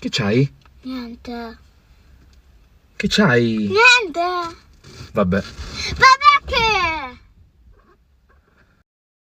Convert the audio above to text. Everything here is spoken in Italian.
Che c'hai? Niente. Che c'hai? Niente. Vabbè. Vabbè.